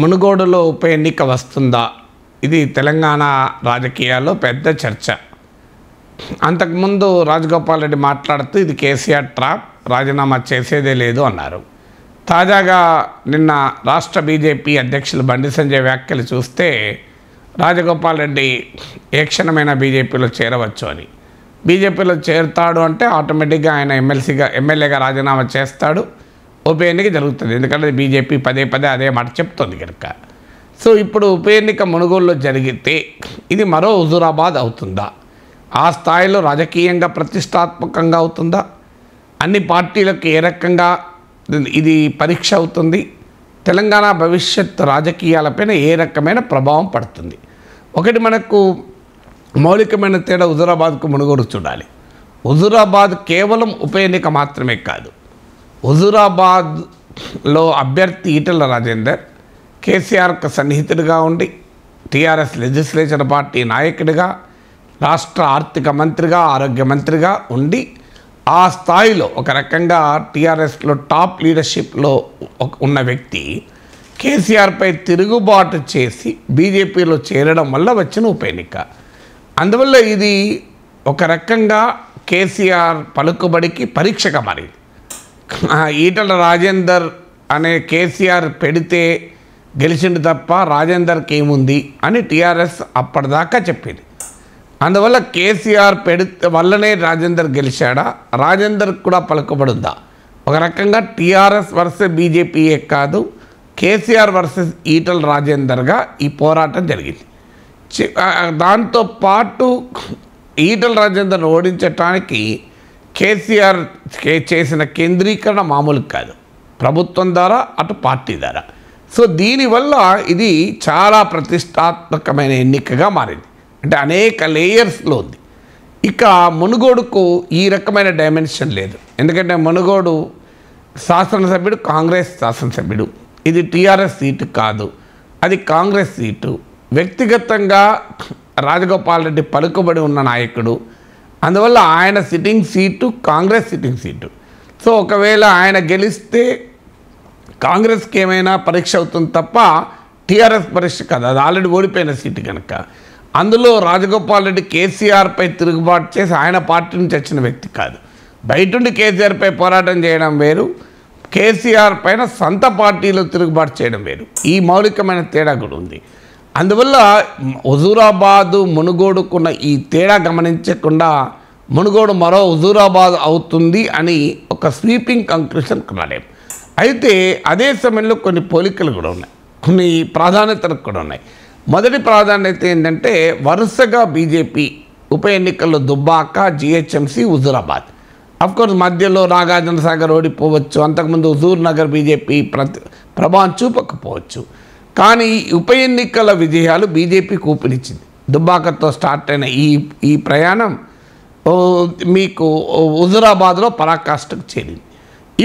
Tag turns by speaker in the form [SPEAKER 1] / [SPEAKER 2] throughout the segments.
[SPEAKER 1] మునుగోడులో ఉప ఎన్నిక వస్తుందా ఇది తెలంగాణ రాజకీయాల్లో పెద్ద చర్చ అంతకుముందు రాజగోపాల్ రెడ్డి మాట్లాడుతూ ఇది కేసీఆర్ ట్రాప్ రాజీనామా చేసేదే లేదు అన్నారు తాజాగా నిన్న రాష్ట్ర బీజేపీ అధ్యక్షులు బండి సంజయ్ వ్యాఖ్యలు చూస్తే రాజగోపాల్ రెడ్డి ఏ క్షణమైన బీజేపీలో చేరవచ్చు అని బీజేపీలో చేరుతాడు అంటే ఆటోమేటిక్గా ఆయన ఎమ్మెల్సీగా ఎమ్మెల్యేగా రాజీనామా చేస్తాడు ఉప ఎన్నిక జరుగుతుంది ఎందుకంటే బీజేపీ పదే పదే అదే మాట చెప్తుంది కనుక సో ఇప్పుడు ఉప ఎన్నిక మునుగోలులో జరిగితే ఇది మరో హుజూరాబాద్ అవుతుందా ఆ స్థాయిలో రాజకీయంగా ప్రతిష్టాత్మకంగా అవుతుందా అన్ని పార్టీలకు ఏ రకంగా ఇది పరీక్ష అవుతుంది తెలంగాణ భవిష్యత్ రాజకీయాలపైన ఏ రకమైన ప్రభావం పడుతుంది ఒకటి మనకు మౌలికమైన తేడా హుజూరాబాద్కు మునుగోలు చూడాలి హుజూరాబాద్ కేవలం ఉప ఎన్నిక మాత్రమే కాదు హుజూరాబాద్లో అభ్యర్థి ఈటల రాజేందర్ కేసీఆర్కు సన్నిహితుడిగా ఉండి టీఆర్ఎస్ లెజిస్లేచర్ పార్టీ నాయకుడిగా రాష్ట్ర ఆర్థిక మంత్రిగా ఆరోగ్య మంత్రిగా ఉండి ఆ స్థాయిలో ఒక రకంగా టీఆర్ఎస్లో టాప్ లీడర్షిప్లో ఉన్న వ్యక్తి కేసీఆర్పై తిరుగుబాటు చేసి బీజేపీలో చేరడం వల్ల వచ్చిన ఉప ఎన్నిక అందువల్ల ఇది ఒక రకంగా కేసీఆర్ పలుకుబడికి పరీక్షగా మారింది ఈటల రాజేందర్ అనే కేసీఆర్ పెడితే గెలిచిండు తప్ప రాజేందర్కి ఏముంది అని టీఆర్ఎస్ అప్పటిదాకా చెప్పింది అందువల్ల కేసీఆర్ పెడితే వల్లనే రాజేందర్ గెలిచాడా రాజేందర్ కూడా పలుకబడుందా ఒక రకంగా టీఆర్ఎస్ వర్సెస్ బీజేపీయే కాదు కేసీఆర్ వర్సెస్ ఈటల రాజేందర్గా ఈ పోరాటం జరిగింది దాంతో పాటు ఈటల రాజేందర్ ఓడించటానికి కేసీఆర్ చేసిన కేంద్రీకరణ మామూలు కాదు ప్రభుత్వం ద్వారా అటు పార్టీ ద్వారా సో దీనివల్ల ఇది చాలా ప్రతిష్టాత్మకమైన ఎన్నికగా మారింది అంటే అనేక లేయర్స్లో ఉంది ఇక మునుగోడుకు ఈ రకమైన డైమెన్షన్ లేదు ఎందుకంటే మునుగోడు శాసనసభ్యుడు కాంగ్రెస్ శాసనసభ్యుడు ఇది టీఆర్ఎస్ సీటు కాదు అది కాంగ్రెస్ సీటు వ్యక్తిగతంగా రాజగోపాల్ రెడ్డి పలుకుబడి ఉన్న నాయకుడు అందువల్ల ఆయన sitting seat Congress sitting seat so ఒకవేళ ఆయన గెలిస్తే కాంగ్రెస్కి ఏమైనా పరీక్ష అవుతుంది తప్ప టీఆర్ఎస్ పరీక్ష కాదు అది ఆల్రెడీ ఓడిపోయిన సీటు కనుక అందులో రాజగోపాల్ రెడ్డి కేసీఆర్పై తిరుగుబాటు చేసి ఆయన పార్టీ నుంచి వచ్చిన వ్యక్తి కాదు బయటుండి కేసీఆర్పై పోరాటం చేయడం వేరు కేసీఆర్ పైన సొంత పార్టీలో తిరుగుబాటు చేయడం వేరు ఈ మౌలికమైన తేడా కూడా ఉంది అందువల్ల హుజూరాబాదు మునుగోడుకున్న ఈ తేడా గమనించకుండా మునుగోడు మరో హుజూరాబాద్ అవుతుంది అని ఒక స్వీపింగ్ కంక్లూషన్ రాలేం అయితే అదే సమయంలో కొన్ని పోలికలు కూడా ఉన్నాయి కొన్ని ప్రాధాన్యతలు కూడా ఉన్నాయి మొదటి ప్రాధాన్యత ఏంటంటే వరుసగా బీజేపీ ఉప ఎన్నికల్లో దుబ్బాక జిహెచ్ఎంసీ హుజూరాబాద్ అఫ్కోర్స్ మధ్యలో నాగార్జునసాగర్ ఓడిపోవచ్చు అంతకుముందు హుజూర్ నగర్ బీజేపీ ప్రభావం చూపకపోవచ్చు కానీ ఉప ఎన్నికల విజయాలు బీజేపీ కూపునిచ్చింది దుబ్బాకతో స్టార్ట్ అయిన ఈ ఈ ప్రయాణం మీకు హుజురాబాద్లో పరాకాష్ఠకు చేరింది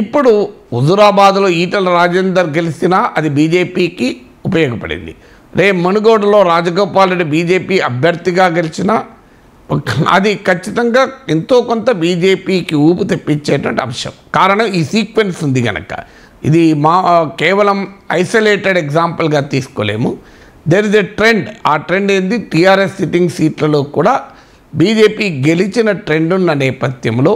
[SPEAKER 1] ఇప్పుడు హుజురాబాద్లో ఈటల రాజేందర్ గెలిచినా అది బీజేపీకి ఉపయోగపడింది రేపు మణుగోడులో రాజగోపాల్ రెడ్డి బీజేపీ అభ్యర్థిగా గెలిచినా అది ఖచ్చితంగా ఎంతో కొంత బీజేపీకి ఊపు తెప్పించేటువంటి అంశం కారణం ఈ సీక్వెన్స్ ఉంది కనుక ఇది మా కేవలం ఐసోలేటెడ్ ఎగ్జాంపుల్గా తీసుకోలేము దెర్ ఇస్ ఎ ట్రెండ్ ఆ ట్రెండ్ ఏంది టీఆర్ఎస్ సిట్టింగ్ సీట్లలో కూడా బీజేపీ గెలిచిన ట్రెండ్ ఉన్న నేపథ్యంలో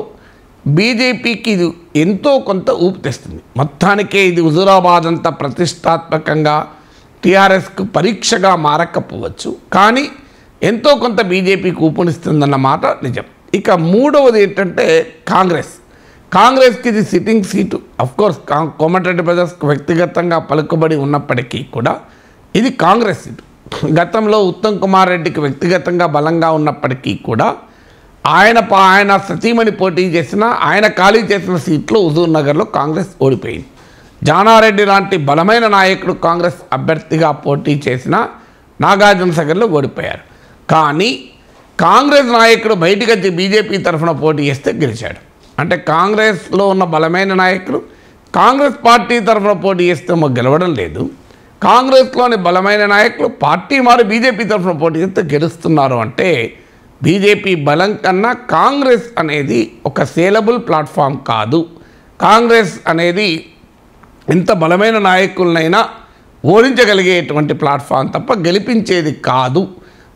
[SPEAKER 1] బీజేపీకి ఇది ఎంతో కొంత ఊపు తెస్తుంది మొత్తానికే ఇది హుజురాబాద్ అంతా ప్రతిష్టాత్మకంగా టీఆర్ఎస్కు పరీక్షగా మారకపోవచ్చు కానీ ఎంతో కొంత బీజేపీకి ఊపునిస్తుందన్నమాట నిజం ఇక మూడవది ఏంటంటే కాంగ్రెస్ కాంగ్రెస్కి ఇది sitting seat of course Komatireddy brothers వ్యక్తిగతంగా పలుకుబడి ఉన్నప్పటికీ కూడా ఇది కాంగ్రెస్ సీటు గతంలో ఉత్తమ్ కుమార్ రెడ్డికి వ్యక్తిగతంగా బలంగా ఉన్నప్పటికీ కూడా ఆయన ఆయన సతీమణి పోటీ చేసిన ఆయన ఖాళీ చేసిన సీట్లు హుజూర్ నగర్లో కాంగ్రెస్ ఓడిపోయింది జానారెడ్డి లాంటి బలమైన నాయకుడు కాంగ్రెస్ అభ్యర్థిగా పోటీ చేసిన నాగార్జున సాగర్లో ఓడిపోయారు కానీ కాంగ్రెస్ నాయకుడు బయటకు వచ్చి బీజేపీ తరఫున పోటీ చేస్తే గెలిచాడు అంటే కాంగ్రెస్లో ఉన్న బలమైన నాయకులు కాంగ్రెస్ పార్టీ తరఫున పోటీ చేస్తే మాకు గెలవడం లేదు కాంగ్రెస్లోని బలమైన నాయకులు పార్టీ మారి బీజేపీ తరఫున పోటీ చేస్తే గెలుస్తున్నారు అంటే బీజేపీ బలం కన్నా కాంగ్రెస్ అనేది ఒక సేలబుల్ ప్లాట్ఫామ్ కాదు కాంగ్రెస్ అనేది ఎంత బలమైన నాయకులనైనా ఓడించగలిగేటువంటి ప్లాట్ఫామ్ తప్ప గెలిపించేది కాదు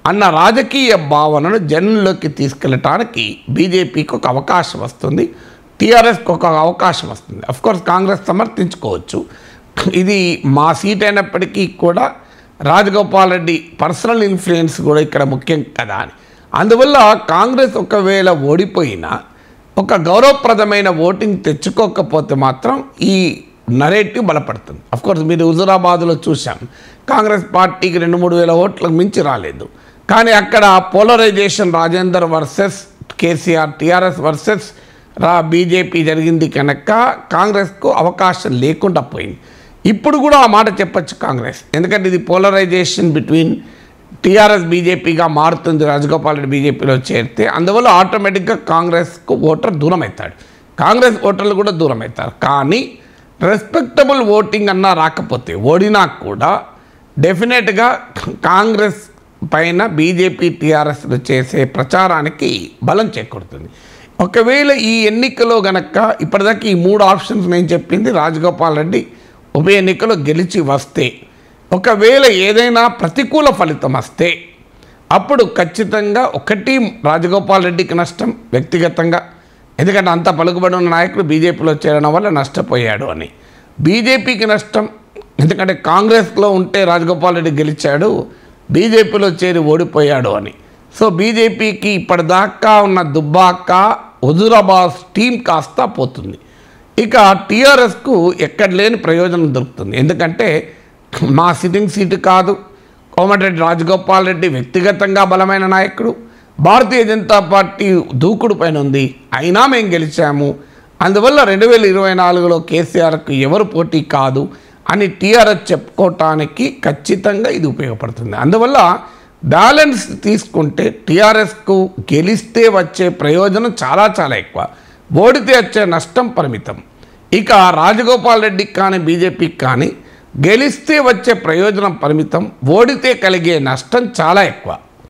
[SPEAKER 1] అన్న రాజకీయ భావనను జనంలోకి తీసుకెళ్ళటానికి బీజేపీకి ఒక అవకాశం వస్తుంది టీఆర్ఎస్కి ఒక అవకాశం వస్తుంది అఫ్కోర్స్ కాంగ్రెస్ సమర్థించుకోవచ్చు ఇది మా సీట్ అయినప్పటికీ కూడా రాజగోపాల్ రెడ్డి పర్సనల్ ఇన్ఫ్లుయెన్స్ కూడా ఇక్కడ ముఖ్యం కదా అని అందువల్ల కాంగ్రెస్ ఒకవేళ ఓడిపోయినా ఒక గౌరవప్రదమైన ఓటింగ్ తెచ్చుకోకపోతే మాత్రం ఈ నరేటివ్ బలపడుతుంది అఫ్కోర్స్ మీరు హుజురాబాద్లో చూసాం కాంగ్రెస్ పార్టీకి రెండు మూడు వేల ఓట్లకు మించి రాలేదు కానీ అక్కడ polarisation Rajender versus KCR TRS versus రా బీజేపీ జరిగింది కనుక కాంగ్రెస్కు అవకాశం లేకుండా పోయింది ఇప్పుడు కూడా ఆ మాట చెప్పచ్చు కాంగ్రెస్ ఎందుకంటే ఇది పోలరైజేషన్ బిట్వీన్ టీఆర్ఎస్ బీజేపీగా మారుతుంది రాజగోపాల్ రెడ్డి బీజేపీలో చేరితే అందువల్ల ఆటోమేటిక్గా కాంగ్రెస్కు ఓటర్ దూరం అవుతాడు కాంగ్రెస్ ఓటర్లు కూడా దూరం అవుతారు కానీ రెస్పెక్టబుల్ ఓటింగ్ అన్నా రాకపోతే ఓడినా కూడా డెఫినెట్గా కాంగ్రెస్ పైన బీజేపీ టీఆర్ఎస్లు చేసే ప్రచారానికి బలం చేకూరుతుంది ఒకవేళ ఈ ఎన్నికలో గనక ఇప్పటిదాకా ఈ మూడు ఆప్షన్స్ నేను చెప్పింది రాజగోపాల్ రెడ్డి ఉప ఎన్నికలో గెలిచి వస్తే ఒకవేళ ఏదైనా ప్రతికూల ఫలితం వస్తే అప్పుడు ఖచ్చితంగా ఒకటి రాజగోపాల్ రెడ్డికి నష్టం వ్యక్తిగతంగా ఎందుకంటే అంత పలుకుబడి ఉన్న నాయకులు బీజేపీలో చేరడం వల్ల నష్టపోయాడు అని బీజేపీకి నష్టం ఎందుకంటే కాంగ్రెస్లో ఉంటే రాజగోపాల్ రెడ్డి గెలిచాడు బీజేపీలో చేరి ఓడిపోయాడు అని సో బీజేపీకి ఇప్పటిదాకా ఉన్న దుబ్బాక హుజురాబాద్ టీం కాస్త పోతుంది ఇక టీఆర్ఎస్కు ఎక్కడ లేని ప్రయోజనం దొరుకుతుంది ఎందుకంటే మా సిట్టింగ్ సీటు కాదు కోమటిరెడ్డి రాజగోపాల్ రెడ్డి వ్యక్తిగతంగా బలమైన నాయకుడు భారతీయ జనతా పార్టీ దూకుడు పైన ఉంది అయినా మేము గెలిచాము అందువల్ల రెండు వేల ఇరవై నాలుగులో కేసీఆర్కు ఎవరు పోటీ కాదు అని టీఆర్ఎస్ చెప్పుకోవటానికి ఖచ్చితంగా ఇది ఉపయోగపడుతుంది అందువల్ల బ్యాలెన్స్ తీసుకుంటే టీఆర్ఎస్కు గెలిస్తే వచ్చే ప్రయోజనం చాలా చాలా ఎక్కువ ఓడితే వచ్చే నష్టం పరిమితం ఇక రాజగోపాల్ రెడ్డికి కానీ బీజేపీకి కానీ గెలిస్తే వచ్చే ప్రయోజనం పరిమితం ఓడితే కలిగే నష్టం చాలా ఎక్కువ